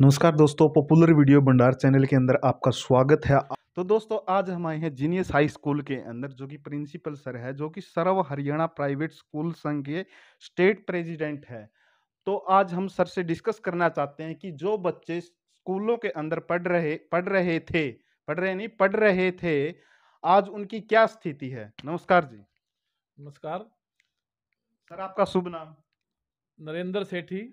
नमस्कार दोस्तों popular video भंडार चैनल के अंदर आपका स्वागत है तो दोस्तों आज हम आए हैं जीनियस हाई स्कूल के अंदर जो कि प्रिंसिपल सर है जो कि सर्व हरियाणा प्राइवेट स्कूल संघ के स्टेट प्रेसिडेंट है तो आज हम सर से डिस्कस करना चाहते हैं कि जो बच्चे स्कूलों के अंदर पढ़ रहे पढ़ रहे थे पढ़ रहे नहीं पढ़ रहे थे आज उनकी क्या स्थिति है नमस्कार जी नमस्कार सर आपका शुभ नाम नरेंद्र सेठी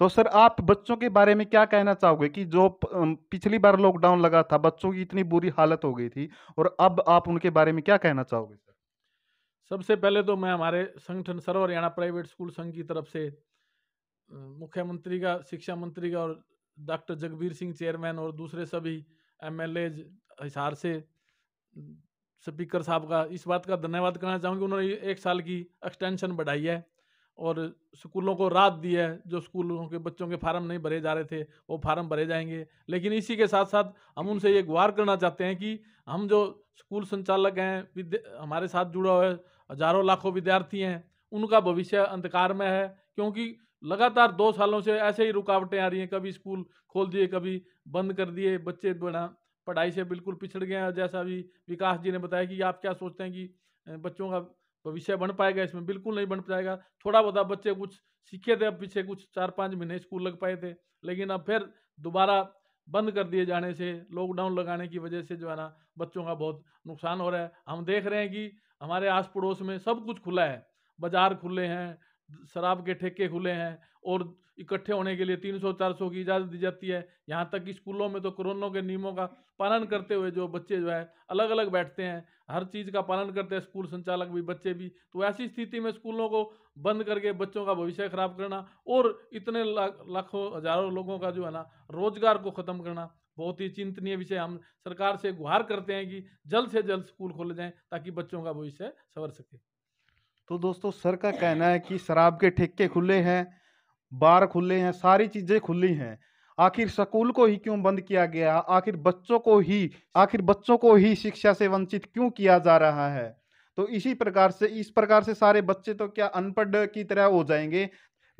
तो सर आप बच्चों के बारे में क्या कहना चाहोगे कि जो पिछली बार लॉकडाउन लगा था बच्चों की इतनी बुरी हालत हो गई थी और अब आप उनके बारे में क्या कहना चाहोगे सर सबसे पहले तो मैं हमारे संगठन सर्व हरियाणा प्राइवेट स्कूल संघ की तरफ से मुख्यमंत्री का शिक्षा मंत्री का और डॉक्टर जगबीर सिंह चेयरमैन और दूसरे सभी एम एल हिसार से स्पीकर साहब का इस बात का धन्यवाद करना चाहूँगी उन्होंने एक साल की एक्सटेंशन बढ़ाई है और स्कूलों को रात दी है जो स्कूलों के बच्चों के फार्म नहीं भरे जा रहे थे वो फार्म भरे जाएंगे लेकिन इसी के साथ साथ हम उनसे ये गुहार करना चाहते हैं कि हम जो स्कूल संचालक हैं हमारे साथ जुड़ा हुआ हजारों लाखों विद्यार्थी हैं उनका भविष्य अंधकार में है क्योंकि लगातार दो सालों से ऐसे ही रुकावटें आ रही हैं कभी स्कूल खोल दिए कभी बंद कर दिए बच्चे बना पढ़ाई से बिल्कुल पिछड़ गए हैं जैसा भी विकास जी ने बताया कि आप क्या सोचते हैं कि बच्चों का तो विषय बन पाएगा इसमें बिल्कुल नहीं बन पाएगा थोड़ा बहुत बच्चे कुछ सीखे थे अब पीछे कुछ चार पाँच महीने स्कूल लग पाए थे लेकिन अब फिर दोबारा बंद कर दिए जाने से लॉकडाउन लगाने की वजह से जो है ना बच्चों का बहुत नुकसान हो रहा है हम देख रहे हैं कि हमारे आस पड़ोस में सब कुछ खुला है बाजार खुले हैं शराब के ठेके खुले हैं और इकट्ठे होने के लिए 300-400 की इजाज़त दी जाती है यहाँ तक कि स्कूलों में तो कोरोना के नियमों का पालन करते हुए जो बच्चे जो है अलग अलग बैठते हैं हर चीज़ का पालन करते हैं स्कूल संचालक भी बच्चे भी तो ऐसी स्थिति में स्कूलों को बंद करके बच्चों का भविष्य खराब करना और इतने लाखों हजारों लोगों का जो है ना रोजगार को ख़त्म करना बहुत ही चिंतनीय विषय हम सरकार से गुहार करते हैं कि जल्द से जल्द स्कूल खोले जाएँ ताकि बच्चों का भविष्य संवर सके तो दोस्तों सर का कहना है कि शराब के ठेके खुले हैं बार खुले हैं सारी चीज़ें खुली हैं आखिर स्कूल को ही क्यों बंद किया गया आखिर बच्चों को ही आखिर बच्चों को ही शिक्षा से वंचित क्यों किया जा रहा है तो इसी प्रकार से इस प्रकार से सारे बच्चे तो क्या अनपढ़ की तरह हो जाएंगे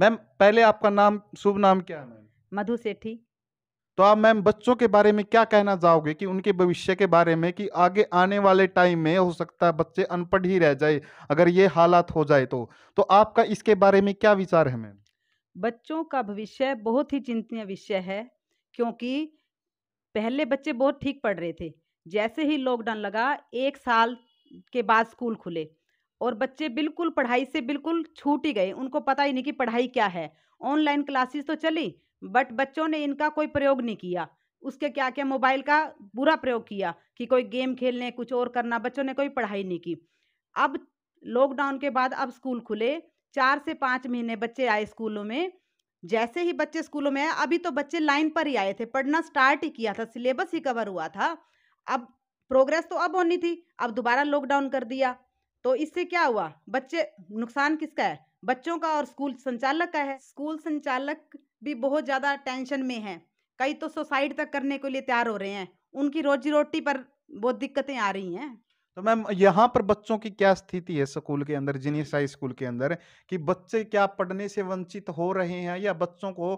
मैम पहले आपका नाम शुभ नाम क्या है मैम मधु सेठी तो आप मैम बच्चों के बारे में क्या कहना चाहोगे कि उनके भविष्य के बारे में कि आगे आने वाले टाइम में हो सकता है बच्चे अनपढ़ ही रह जाए अगर ये हालात हो जाए तो तो आपका इसके बारे में क्या विचार है मैम बच्चों का भविष्य बहुत ही चिंतनीय विषय है क्योंकि पहले बच्चे बहुत ठीक पढ़ रहे थे जैसे ही लॉकडाउन लगा एक साल के बाद स्कूल खुले और बच्चे बिल्कुल पढ़ाई से बिल्कुल छूट ही गए उनको पता ही नहीं कि पढ़ाई क्या है ऑनलाइन क्लासेस तो चली बट बच्चों ने इनका कोई प्रयोग नहीं किया उसके क्या क्या मोबाइल का बुरा प्रयोग किया कि कोई गेम खेलने कुछ और करना बच्चों ने कोई पढ़ाई नहीं की अब लॉकडाउन के बाद अब स्कूल खुले चार से पाँच महीने बच्चे आए स्कूलों में जैसे ही बच्चे स्कूलों में आए अभी तो बच्चे लाइन पर ही आए थे पढ़ना स्टार्ट ही किया था सिलेबस ही कवर हुआ था अब प्रोग्रेस तो अब होनी थी अब दोबारा लॉकडाउन कर दिया तो इससे क्या हुआ बच्चे नुकसान किसका है बच्चों का और स्कूल संचालक का है स्कूल संचालक भी बहुत ज़्यादा टेंशन में है कई तो सुसाइड तक करने के लिए तैयार हो रहे हैं उनकी रोजी रोटी पर बहुत दिक्कतें आ रही हैं तो मैम यहाँ पर बच्चों की क्या स्थिति है स्कूल के अंदर जीनियस हाई स्कूल के अंदर कि बच्चे क्या पढ़ने से वंचित हो रहे हैं या बच्चों को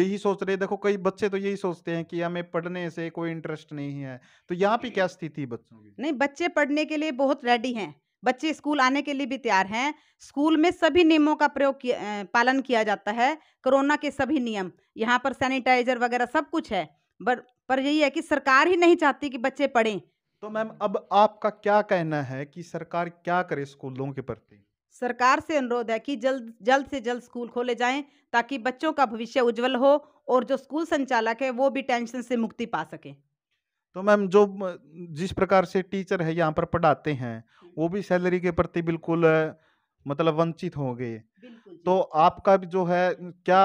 यही सोच रहे देखो कई बच्चे तो यही सोचते हैं कि हमें पढ़ने से कोई इंटरेस्ट नहीं है तो यहाँ पे क्या स्थिति है बच्चों की नहीं बच्चे पढ़ने के लिए बहुत रेडी हैं बच्चे स्कूल आने के लिए भी तैयार हैं स्कूल में सभी नियमों का प्रयोग किया, पालन किया जाता है कोरोना के सभी नियम यहाँ पर सैनिटाइजर वगैरह सब कुछ है पर पर यही है कि सरकार ही नहीं चाहती कि बच्चे पढ़ें तो मैम अब आपका क्या कहना है कि सरकार क्या करे स्कूलों के प्रति सरकार से अनुरोध है कि जल्द जल्द से जल्द स्कूल खोले जाएं ताकि बच्चों का भविष्य उज्जवल हो और जो स्कूल संचालक है वो भी टेंशन से मुक्ति पा सके तो मैम जो जिस प्रकार से टीचर है यहाँ पर पढ़ाते हैं वो भी सैलरी के प्रति बिल्कुल मतलब वंचित होंगे तो आपका भी जो है क्या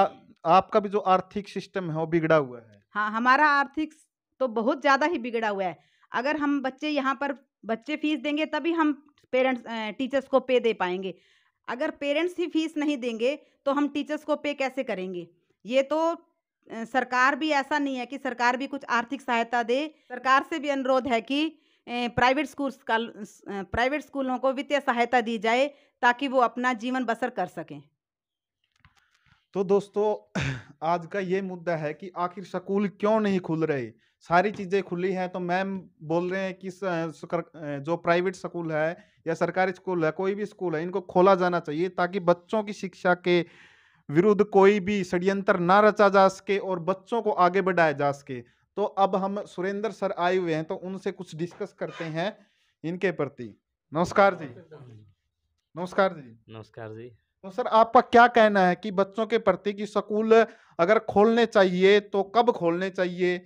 आपका भी जो आर्थिक सिस्टम है वो बिगड़ा हुआ है हाँ हमारा आर्थिक तो बहुत ज़्यादा ही बिगड़ा हुआ है अगर हम बच्चे यहाँ पर बच्चे फीस देंगे तभी हम पेरेंट्स टीचर्स को पे दे पाएंगे अगर पेरेंट्स ही फीस नहीं देंगे तो हम टीचर्स को पे कैसे करेंगे ये तो सरकार भी ऐसा नहीं है कि सरकार भी कुछ आर्थिक सहायता दे सरकार से भी अनुरोध है कि प्राइवेट स्कूल्स का प्राइवेट स्कूलों को वित्तीय सहायता दी जाए ताकि वो अपना जीवन बसर कर सकें तो दोस्तों आज का ये मुद्दा है कि आखिर स्कूल क्यों नहीं खुल रहे सारी चीज़ें खुली हैं तो मैम बोल रहे हैं कि जो प्राइवेट स्कूल है या सरकारी स्कूल है कोई भी स्कूल है इनको खोला जाना चाहिए ताकि बच्चों की शिक्षा के विरुद्ध कोई भी षड्यंत्र ना रचा जा सके और बच्चों को आगे बढ़ाया जा सके तो अब हम सुरेंद्र सर आए हुए हैं तो उनसे कुछ डिस्कस करते हैं इनके प्रति नमस्कार जी नमस्कार जी नमस्कार जी तो सर आपका क्या कहना है कि बच्चों के प्रति कि स्कूल अगर खोलने चाहिए तो कब खोलने चाहिए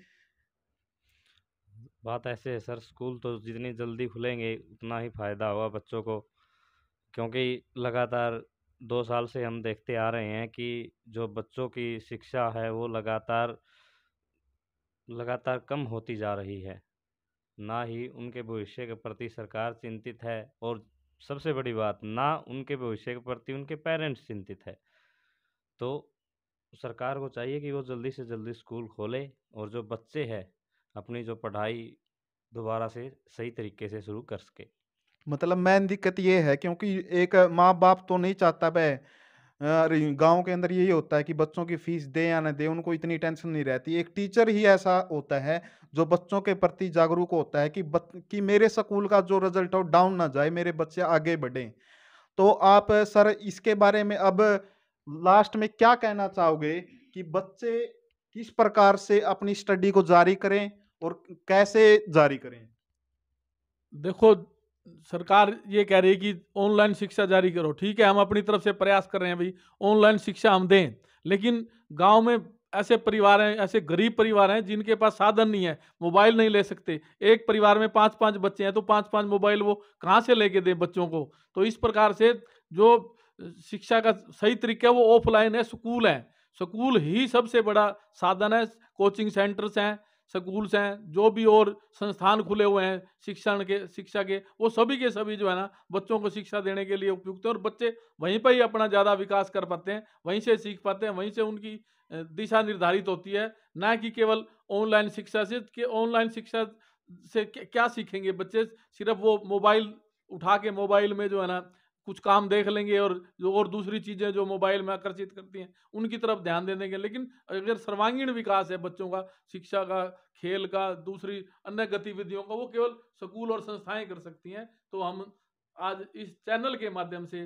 बात ऐसे है सर स्कूल तो जितनी जल्दी खुलेंगे उतना ही फ़ायदा होगा बच्चों को क्योंकि लगातार दो साल से हम देखते आ रहे हैं कि जो बच्चों की शिक्षा है वो लगातार लगातार कम होती जा रही है ना ही उनके भविष्य के प्रति सरकार चिंतित है और सबसे बड़ी बात ना उनके भविष्य के प्रति उनके पेरेंट्स चिंतित है तो सरकार को चाहिए कि वो जल्दी से जल्दी स्कूल खोले और जो बच्चे हैं अपनी जो पढ़ाई दोबारा से सही तरीके से शुरू कर सके मतलब मेन दिक्कत ये है क्योंकि एक माँ बाप तो नहीं चाहता वह गांव के अंदर यही होता है कि बच्चों की फीस दे या ना दे उनको इतनी टेंशन नहीं रहती एक टीचर ही ऐसा होता है जो बच्चों के प्रति जागरूक होता है कि बत, कि मेरे स्कूल का जो रिजल्ट हो डाउन ना जाए मेरे बच्चे आगे बढ़ें तो आप सर इसके बारे में अब लास्ट में क्या कहना चाहोगे कि बच्चे किस प्रकार से अपनी स्टडी को जारी करें और कैसे जारी करें देखो सरकार ये कह रही है कि ऑनलाइन शिक्षा जारी करो ठीक है हम अपनी तरफ से प्रयास कर रहे हैं भाई ऑनलाइन शिक्षा हम दें लेकिन गांव में ऐसे परिवार हैं ऐसे गरीब परिवार हैं जिनके पास साधन नहीं है मोबाइल नहीं ले सकते एक परिवार में पांच पांच बच्चे हैं तो पांच पांच मोबाइल वो कहाँ से लेके दें बच्चों को तो इस प्रकार से जो शिक्षा का सही तरीका है वो ऑफलाइन है स्कूल है स्कूल ही सबसे बड़ा साधन है कोचिंग सेंटर्स हैं स्कूल्स हैं जो भी और संस्थान खुले हुए हैं शिक्षण के शिक्षा के वो सभी के सभी जो है ना बच्चों को शिक्षा देने के लिए उपयुक्त हैं और बच्चे वहीं पर ही अपना ज़्यादा विकास कर पाते हैं वहीं से सीख पाते हैं वहीं से उनकी दिशा निर्धारित होती है ना कि केवल ऑनलाइन शिक्षा से कि ऑनलाइन शिक्षा से क्या सीखेंगे बच्चे सिर्फ वो मोबाइल उठा के मोबाइल में जो है ना कुछ काम देख लेंगे और जो और दूसरी चीज़ें जो मोबाइल में आकर्षित करती हैं उनकी तरफ ध्यान दे देंगे लेकिन अगर सर्वांगीण विकास है बच्चों का शिक्षा का खेल का दूसरी अन्य गतिविधियों का वो केवल स्कूल और संस्थाएं कर सकती हैं तो हम आज इस चैनल के माध्यम से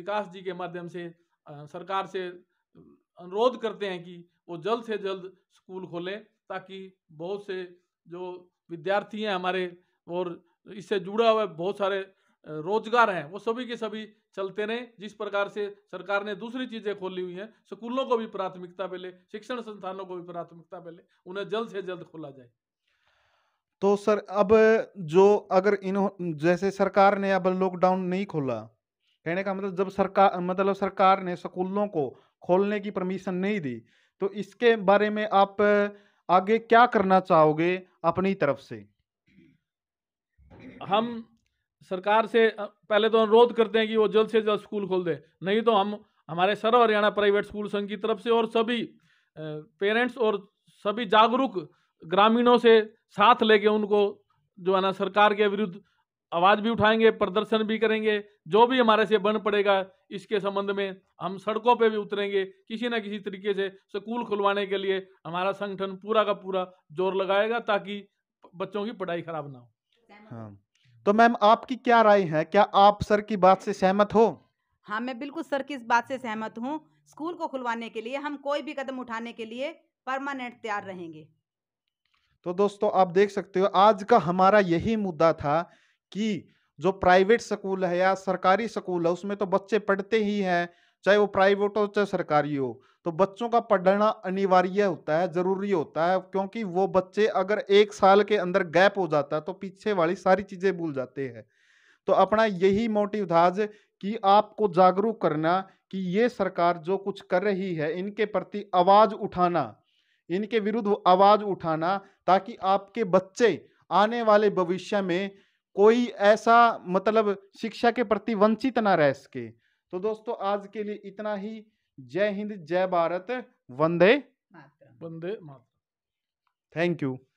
विकास जी के माध्यम से सरकार से अनुरोध करते हैं कि वो जल्द से जल्द स्कूल खोलें ताकि बहुत से जो विद्यार्थी हैं हमारे और इससे जुड़ा हुआ बहुत सारे रोजगार हैं वो सभी के सभी चलते रहे जिस प्रकार से सरकार ने दूसरी चीजें खोली हुई हैं स्कूलों को भी प्राथमिकता पे शिक्षण संस्थानों को भी प्राथमिकता पे उन्हें जल्द से जल्द खोला जाए तो सर अब जो अगर इन जैसे सरकार ने अब लॉकडाउन नहीं खोला कहने का मतलब जब सरकार मतलब सरकार ने स्कूलों को खोलने की परमिशन नहीं दी तो इसके बारे में आप आगे क्या करना चाहोगे अपनी तरफ से हम सरकार से पहले तो अनुरोध करते हैं कि वो जल्द से जल्द स्कूल खोल दे नहीं तो हम हमारे सर्व हरियाणा प्राइवेट स्कूल संघ की तरफ से और सभी पेरेंट्स और सभी जागरूक ग्रामीणों से साथ लेके उनको जो है ना सरकार के विरुद्ध आवाज़ भी उठाएंगे प्रदर्शन भी करेंगे जो भी हमारे से बन पड़ेगा इसके संबंध में हम सड़कों पे भी उतरेंगे किसी ना किसी तरीके से स्कूल खुलवाने के लिए हमारा संगठन पूरा का पूरा जोर लगाएगा ताकि बच्चों की पढ़ाई खराब ना हो हाँ तो मैम आपकी क्या राय है क्या आप सर की बात से सहमत हो हाँ मैं बिल्कुल सर की इस बात से सहमत हूँ स्कूल को खुलवाने के लिए हम कोई भी कदम उठाने के लिए परमानेंट तैयार रहेंगे तो दोस्तों आप देख सकते हो आज का हमारा यही मुद्दा था कि जो प्राइवेट स्कूल है या सरकारी स्कूल है उसमें तो बच्चे पढ़ते ही हैं चाहे वो प्राइवेट हो चाहे सरकारी हो तो बच्चों का पढ़ना अनिवार्य होता है ज़रूरी होता है क्योंकि वो बच्चे अगर एक साल के अंदर गैप हो जाता है तो पीछे वाली सारी चीज़ें भूल जाते हैं तो अपना यही मोटिव धाज कि आपको जागरूक करना कि ये सरकार जो कुछ कर रही है इनके प्रति आवाज़ उठाना इनके विरुद्ध आवाज़ उठाना ताकि आपके बच्चे आने वाले भविष्य में कोई ऐसा मतलब शिक्षा के प्रति वंचित ना रह सके तो दोस्तों आज के लिए इतना ही जय हिंद जय भारत वंदे वंदे मातरम थैंक यू